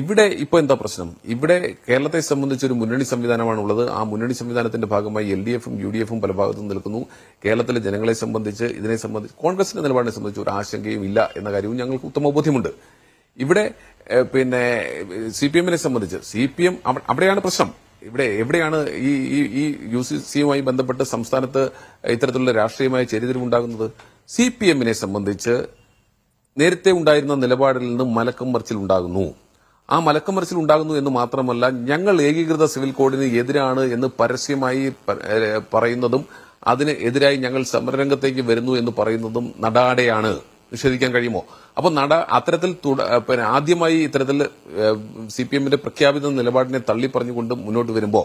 ഇവിടെ ഇപ്പോൾ എന്താ പ്രശ്നം ഇവിടെ കേരളത്തെ സംബന്ധിച്ച് ഒരു മുന്നണി സംവിധാനമാണുള്ളത് ആ മുന്നണി സംവിധാനത്തിന്റെ ഭാഗമായി എൽ ഡി എഫും യു ഡി എഫും പല ഭാഗത്തും നിൽക്കുന്നു കേരളത്തിലെ ജനങ്ങളെ സംബന്ധിച്ച് ഇതിനെ സംബന്ധിച്ച് കോൺഗ്രസിന്റെ നിലപാടിനെ സംബന്ധിച്ച് ഒരു ആശങ്കയും ഇല്ല എന്ന കാര്യവും ഞങ്ങൾക്ക് ഉത്തമ ബോധ്യമുണ്ട് ഇവിടെ പിന്നെ സി പി എമ്മിനെ സംബന്ധിച്ച് സി പി എം അവിടെയാണ് പ്രശ്നം ഇവിടെ എവിടെയാണ് ഈ ഈ യു സി സിയുമായി ബന്ധപ്പെട്ട് സംസ്ഥാനത്ത് ഇത്തരത്തിലുള്ള രാഷ്ട്രീയമായ ചരിത്രമുണ്ടാകുന്നത് സി പി എമ്മിനെ സംബന്ധിച്ച് നേരത്തെ ഉണ്ടായിരുന്ന നിലപാടിൽ നിന്ന് മലക്കം മറിച്ചിലുണ്ടാകുന്നു ഉണ്ടാകുന്നു ആ മലക്കമറിച്ചിൽ ഉണ്ടാകുന്നു എന്ന് മാത്രമല്ല ഞങ്ങൾ ഏകീകൃത സിവിൽ കോഡിന് എതിരാണ് എന്ന് പരസ്യമായി പറയുന്നതും അതിന് എതിരായി ഞങ്ങൾ സമരരംഗത്തേക്ക് വരുന്നു എന്ന് പറയുന്നതും നടാടെയാണ് നിഷേധിക്കാൻ കഴിയുമോ അപ്പോൾ നട അത്തരത്തിൽ ആദ്യമായി ഇത്തരത്തിൽ സി പി എമ്മിന്റെ പ്രഖ്യാപിത നിലപാടിനെ തള്ളി പറഞ്ഞുകൊണ്ട് മുന്നോട്ട് വരുമ്പോൾ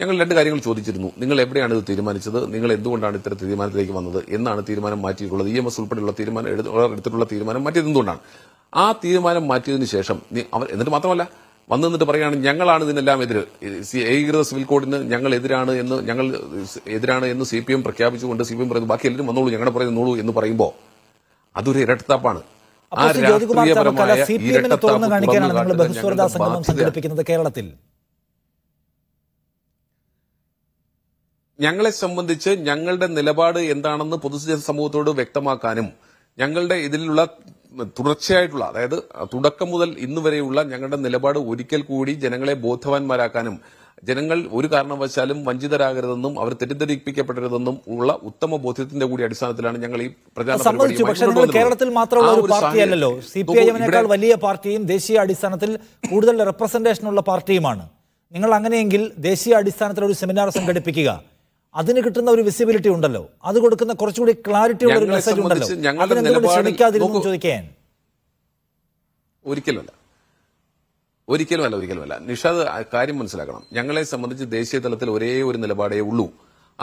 ഞങ്ങൾ രണ്ട് കാര്യങ്ങൾ ചോദിച്ചിരുന്നു നിങ്ങൾ എവിടെയാണ് ഇത് തീരുമാനിച്ചത് നിങ്ങൾ എന്തുകൊണ്ടാണ് ഇത്തരം തീരുമാനത്തിലേക്ക് വന്നത് എന്നാണ് തീരുമാനം മാറ്റിയിട്ടുള്ളത് ഇ എം എസ് ഉൾപ്പെടെയുള്ള തീരുമാനം എടുത്തിട്ടുള്ള തീരുമാനം മാറ്റിയത് എന്തുകൊണ്ടാണ് ആ തീരുമാനം മാറ്റിയതിനു ശേഷം നീ അവർ എന്നിട്ട് മാത്രമല്ല വന്നു നിന്നിട്ട് പറയുകയാണ് ഞങ്ങളാണ് ഇതിനെല്ലാം എതിര് ഏകീകൃത സിവിൽ കോഡിന് ഞങ്ങൾ എതിരാണ് എന്ന് ഞങ്ങൾ എതിരാണ് എന്ന് സി പി എം പ്രഖ്യാപിച്ചുകൊണ്ട് സി പി എം പറയുന്നു ബാക്കി എല്ലാവരും വന്നോളൂ ഞങ്ങളുടെ പറയുന്നോളൂ എന്ന് പറയുമ്പോൾ അതൊരു ഇരട്ടത്താപ്പാണ് ആ രാഷ്ട്രീയപരമായ കേരളത്തിൽ ഞങ്ങളെ സംബന്ധിച്ച് ഞങ്ങളുടെ നിലപാട് എന്താണെന്ന് പൊതുസമൂഹത്തോട് വ്യക്തമാക്കാനും ഞങ്ങളുടെ ഇതിലുള്ള തുടർച്ചയായിട്ടുള്ള അതായത് തുടക്കം മുതൽ ഇന്ന് വരെയുള്ള ഞങ്ങളുടെ നിലപാട് ഒരിക്കൽ കൂടി ജനങ്ങളെ ബോധവാന്മാരാക്കാനും ജനങ്ങൾ ഒരു കാരണവശാലും വഞ്ചിതരാകരുതെന്നും അവർ തെറ്റിദ്ധരിപ്പിക്കപ്പെടരുതെന്നും ഉള്ള ഉത്തമ ബോധ്യത്തിന്റെ കൂടി അടിസ്ഥാനത്തിലാണ് ഞങ്ങൾ ഈ പ്രചാരണം കേരളത്തിൽ ഒരു വലിയ പാർട്ടിയും ദേശീയ അടിസ്ഥാനത്തിൽ കൂടുതൽ ഉള്ള പാർട്ടിയുമാണ് നിങ്ങൾ അങ്ങനെയെങ്കിൽ ദേശീയ അടിസ്ഥാനത്തിൽ ഒരു സെമിനാർ സംഘടിപ്പിക്കുക അതിന് കിട്ടുന്ന ഒരു വിസിബിലിറ്റി ഉണ്ടല്ലോ അത് കൊടുക്കുന്ന കുറച്ചുകൂടി ക്ലാരിറ്റി ഉള്ള ഒരു മെസ്സേജ് ഉണ്ടല്ലോ ക്ഷണിക്കാതിരുന്നു ചോദിക്കാൻ ഒരിക്കലല്ല ഒരിക്കലുമല്ല ഒരിക്കലുമല്ല നിഷാദ് കാര്യം മനസ്സിലാക്കണം ഞങ്ങളെ സംബന്ധിച്ച് ദേശീയ തലത്തിൽ ഒരേ ഒരു നിലപാടേ ഉള്ളൂ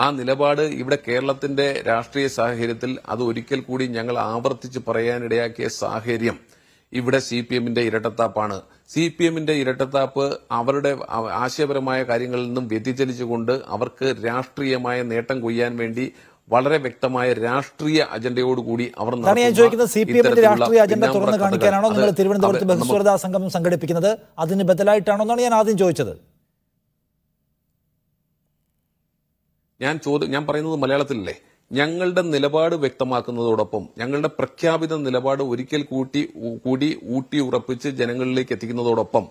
ആ നിലപാട് ഇവിടെ കേരളത്തിന്റെ രാഷ്ട്രീയ സാഹചര്യത്തിൽ അത് ഒരിക്കൽ കൂടി ഞങ്ങൾ ആവർത്തിച്ച് പറയാനിടയാക്കിയ സാഹചര്യം ഇവിടെ സി പി എമ്മിന്റെ ഇരട്ടത്താപ്പാണ് സി പി എമ്മിന്റെ ഇരട്ടത്താപ്പ് അവരുടെ ആശയപരമായ കാര്യങ്ങളിൽ നിന്നും വ്യതിചലിച്ചുകൊണ്ട് അവർക്ക് രാഷ്ട്രീയമായ നേട്ടം കൊയ്യാൻ വേണ്ടി വളരെ വ്യക്തമായ രാഷ്ട്രീയ അജണ്ടയോടുകൂടി അവർ ചോദിക്കുന്നത് സി പി എമ്മിന്റെ രാഷ്ട്രീയ അജണ്ട തുറന്നു കാണിക്കാനാണോ നിങ്ങൾ തിരുവനന്തപുരത്ത് ബഹുസ്വരതാ സംഗമം സംഘടിപ്പിക്കുന്നത് അതിന് ബദലായിട്ടാണോ എന്നാണ് ഞാൻ ആദ്യം ചോദിച്ചത് ഞാൻ ചോദ്യം ഞാൻ പറയുന്നത് മലയാളത്തിലല്ലേ ഞങ്ങളുടെ നിലപാട് വ്യക്തമാക്കുന്നതോടൊപ്പം ഞങ്ങളുടെ പ്രഖ്യാപിത നിലപാട് ഒരിക്കൽ കൂട്ടി കൂടി ഊട്ടി ഉറപ്പിച്ച് ജനങ്ങളിലേക്ക് എത്തിക്കുന്നതോടൊപ്പം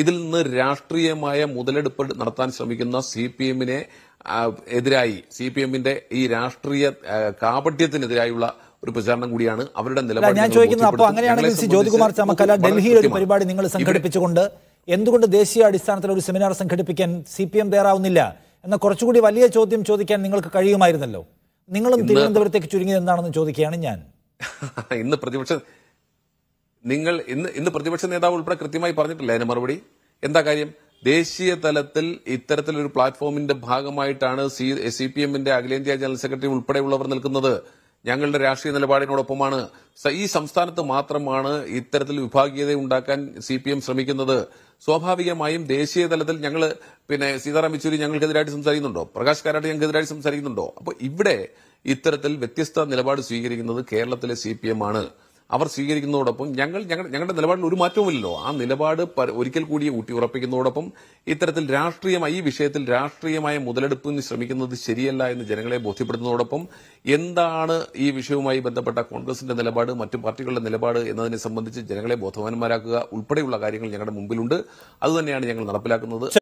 ഇതിൽ നിന്ന് രാഷ്ട്രീയമായ മുതലെടുപ്പ് നടത്താൻ ശ്രമിക്കുന്ന സി പി എമ്മിനെ എതിരായി സി പി എമ്മിന്റെ ഈ രാഷ്ട്രീയ കാപട്യത്തിനെതിരായുള്ള ഒരു പ്രചാരണം കൂടിയാണ് അവരുടെ നിലപാട് ഞാൻ ചോദിക്കുന്നത് അപ്പോൾ അങ്ങനെയാണെങ്കിൽ ജ്യോതികുമാർ ചമക്കല ഡൽഹിയിൽ ഒരു പരിപാടി നിങ്ങൾ സംഘടിപ്പിച്ചുകൊണ്ട് എന്തുകൊണ്ട് ദേശീയ അടിസ്ഥാനത്തിൽ ഒരു സെമിനാർ സംഘടിപ്പിക്കാൻ സി പി എം തയ്യാറാവുന്നില്ല എന്ന കുറച്ചുകൂടി വലിയ ചോദ്യം ചോദിക്കാൻ നിങ്ങൾക്ക് കഴിയുമായിരുന്നല്ലോ നിങ്ങളും തിരുവനന്തപുരത്തേക്ക് ചുരുങ്ങിയത് എന്താണെന്ന് ചോദിക്കുകയാണ് ഞാൻ ഇന്ന് പ്രതിപക്ഷ നിങ്ങൾ ഇന്ന് ഇന്ന് പ്രതിപക്ഷ നേതാവ് ഉൾപ്പെടെ കൃത്യമായി പറഞ്ഞിട്ടില്ല അതിന് മറുപടി എന്താ കാര്യം ദേശീയ തലത്തിൽ ഇത്തരത്തിലൊരു പ്ലാറ്റ്ഫോമിന്റെ ഭാഗമായിട്ടാണ് സി സി പി എമ്മിന്റെ അഖിലേന്ത്യാ ജനറൽ സെക്രട്ടറി ഉൾപ്പെടെയുള്ളവർ നിൽക്കുന്നത് ഞങ്ങളുടെ രാഷ്ട്രീയ നിലപാടിനോടൊപ്പമാണ് ഈ സംസ്ഥാനത്ത് മാത്രമാണ് ഇത്തരത്തിൽ വിഭാഗീയത ഉണ്ടാക്കാൻ സി പി എം ശ്രമിക്കുന്നത് സ്വാഭാവികമായും ദേശീയ തലത്തിൽ ഞങ്ങൾ പിന്നെ സീതാറാം യെച്ചൂരി ഞങ്ങൾക്കെതിരായിട്ട് സംസാരിക്കുന്നുണ്ടോ പ്രകാശ് കാരാട്ട് ഞങ്ങൾക്കെതിരായിട്ട് സംസാരിക്കുന്നുണ്ടോ അപ്പോൾ ഇവിടെ ഇത്തരത്തിൽ വ്യത്യസ്ത നിലപാട് സ്വീകരിക്കുന്നത് കേരളത്തിലെ സി ആണ് അവർ സ്വീകരിക്കുന്നതോടൊപ്പം ഞങ്ങൾ ഞങ്ങളുടെ നിലപാടിൽ ഒരു മാറ്റവുമില്ലല്ലോ ആ നിലപാട് ഒരിക്കൽ കൂടി ഊട്ടിയുറപ്പിക്കുന്നതോടൊപ്പം ഇത്തരത്തിൽ രാഷ്ട്രീയമായി ഈ വിഷയത്തിൽ രാഷ്ട്രീയമായ മുതലെടുപ്പിന് ശ്രമിക്കുന്നത് ശരിയല്ല എന്ന് ജനങ്ങളെ ബോധ്യപ്പെടുന്നതോടൊപ്പം എന്താണ് ഈ വിഷയവുമായി ബന്ധപ്പെട്ട കോൺഗ്രസിന്റെ നിലപാട് മറ്റു പാർട്ടികളുടെ നിലപാട് എന്നതിനെ സംബന്ധിച്ച് ജനങ്ങളെ ബോധവാന്മാരാക്കുക ഉൾപ്പെടെയുള്ള കാര്യങ്ങൾ ഞങ്ങളുടെ മുമ്പിലുണ്ട് അതുതന്നെയാണ് ഞങ്ങൾ നടപ്പിലാക്കുന്നത്